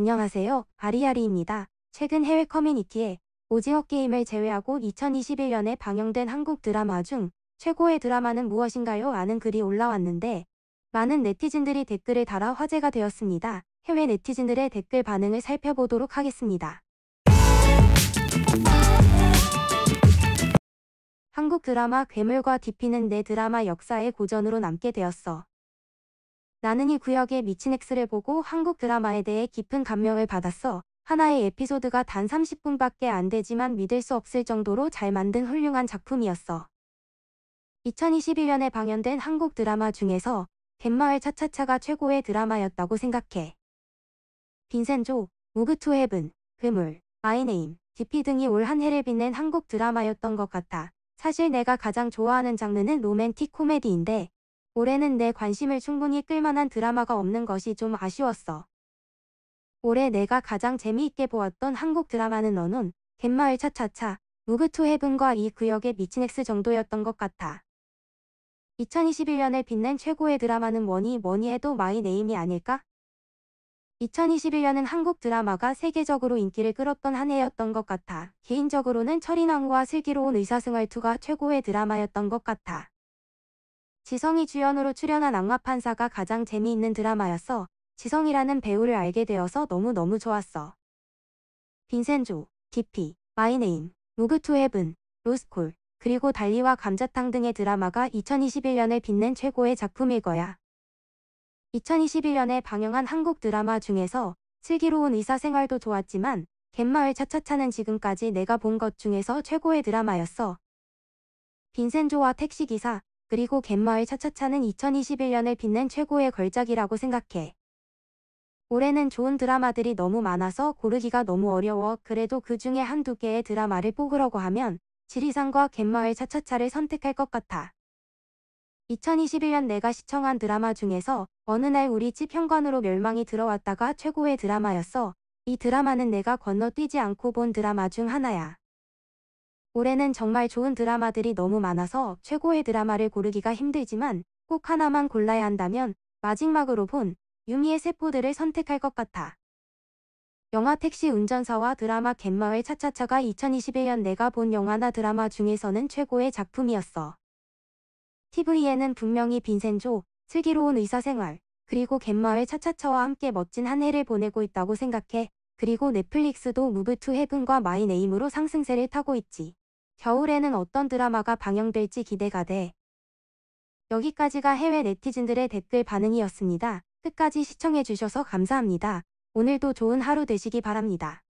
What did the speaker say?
안녕하세요. 아리아리입니다. 최근 해외 커뮤니티에 오징어 게임을 제외하고 2021년에 방영된 한국 드라마 중 최고의 드라마는 무엇인가요? 라는 글이 올라왔는데 많은 네티즌들이 댓글을 달아 화제가 되었습니다. 해외 네티즌들의 댓글 반응을 살펴보도록 하겠습니다. 한국 드라마 괴물과 디피는 내 드라마 역사의 고전으로 남게 되었어. 나는 이구역의 미친 엑스를 보고 한국 드라마에 대해 깊은 감명을 받았어. 하나의 에피소드가 단 30분밖에 안 되지만 믿을 수 없을 정도로 잘 만든 훌륭한 작품이었어. 2021년에 방영된 한국 드라마 중에서 갯마을 차차차가 최고의 드라마였다고 생각해. 빈센조, 무그투 헤븐, 괴물, 아이네임, 디피 등이 올 한 해를 빛낸 한국 드라마였던 것 같아. 사실 내가 가장 좋아하는 장르는 로맨틱 코미디인데 올해는 내 관심을 충분히 끌만한 드라마가 없는 것이 좀 아쉬웠어. 올해 내가 가장 재미있게 보았던 한국 드라마는 너는 갯마을 차차차, 무그투 헤븐과 이 구역의 미친엑스 정도였던 것 같아. 2021년에 빛낸 최고의 드라마는 뭐니 뭐니 해도 마이 네임이 아닐까? 2021년은 한국 드라마가 세계적으로 인기를 끌었던 한 해였던 것 같아. 개인적으로는 철인왕과 슬기로운 의사생활2가 최고의 드라마였던 것 같아. 지성이 주연으로 출연한 악마판사가 가장 재미있는 드라마였어. 지성이라는 배우를 알게 되어서 너무너무 좋았어. 빈센조, 디피, 마이네임, 무그투 헤븐, 로스콜, 그리고 달리와 감자탕 등의 드라마가 2021년을 빛낸 최고의 작품일 거야. 2021년에 방영한 한국 드라마 중에서 슬기로운 의사생활도 좋았지만 갯마을 차차차는 지금까지 내가 본 것 중에서 최고의 드라마였어. 빈센조와 택시기사, 그리고 갯마을 차차차는 2021년을 빛낸 최고의 걸작이라고 생각해. 올해는 좋은 드라마들이 너무 많아서 고르기가 너무 어려워 그래도 그 중에 한 두 개의 드라마를 뽑으라고 하면 지리산과 갯마을 차차차를 선택할 것 같아. 2021년 내가 시청한 드라마 중에서 어느 날 우리 집 현관으로 멸망이 들어왔다가 최고의 드라마였어. 이 드라마는 내가 건너뛰지 않고 본 드라마 중 하나야. 올해는 정말 좋은 드라마들이 너무 많아서 최고의 드라마를 고르기가 힘들지만 꼭 하나만 골라야 한다면 마지막으로 본 유미의 세포들을 선택할 것 같아. 영화 택시 운전사와 드라마 갯마을 차차차가 2021년 내가 본 영화나 드라마 중에서는 최고의 작품이었어. TV에는 분명히 빈센조, 슬기로운 의사생활, 그리고 갯마을 차차차와 함께 멋진 한 해를 보내고 있다고 생각해. 그리고 넷플릭스도 무브 투 헤븐과 마이 네임으로 상승세를 타고 있지. 겨울에는 어떤 드라마가 방영될지 기대가 돼. 여기까지가 해외 네티즌들의 댓글 반응이었습니다. 끝까지 시청해주셔서 감사합니다. 오늘도 좋은 하루 되시기 바랍니다.